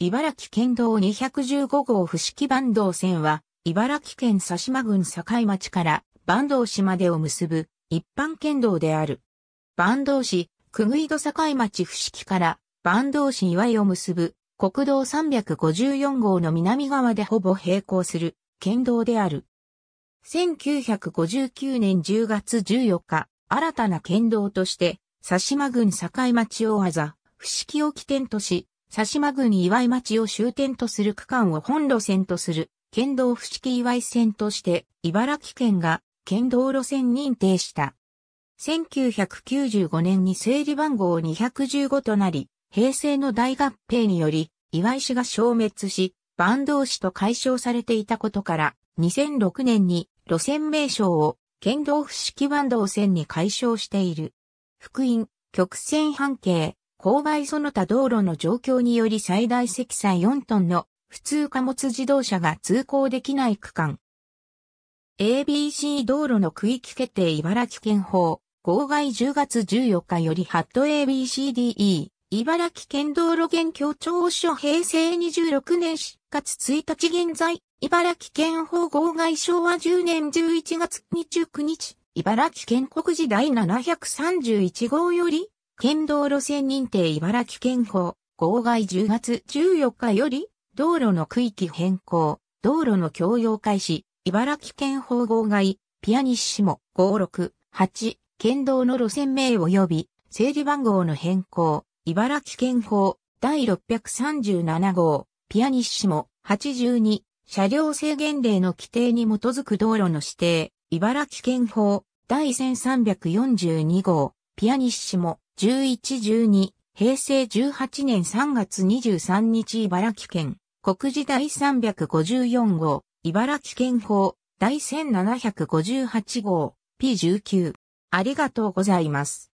茨城県道215号伏木坂道線は、茨城県佐島郡境町から坂東市までを結ぶ一般県道である。坂東市、久い戸境町伏木から坂東市岩井を結ぶ国道354号の南側でほぼ並行する県道である。1959年10月14日、新たな県道として、佐島郡境町大技、伏木を起点とし、佐島郡岩井町を終点とする区間を本路線とする、県道伏式岩井線として、茨城県が県道路線認定した。1995年に整理番号215となり、平成の大合併により、岩井市が消滅し、坂東市と解消されていたことから、2006年に路線名称を県道伏式坂東線に解消している。福音、曲線半径、勾配その他道路の状況により最大積載4トンの普通貨物自動車が通行できない区間。ABC 道路の区域決定茨城県法、号外10月14日よりハット ABCDE、茨城県道路現況調書平成26年4月1日現在、茨城県法号外昭和10年11月29日、茨城県国時第731号より、県道路線認定茨城県法、号外10月14日より、道路の区域変更、道路の共用開始、茨城県法号外、ピアニッシモ568、県道の路線名及び、整理番号の変更、茨城県法、第637号、ピアニッシモ82、車両制限令の規定に基づく道路の指定、茨城県法、第1342号、ピアニッシモ1112平成18年3月23日茨城県国時第354号茨城県法第1758号 P19 ありがとうございます。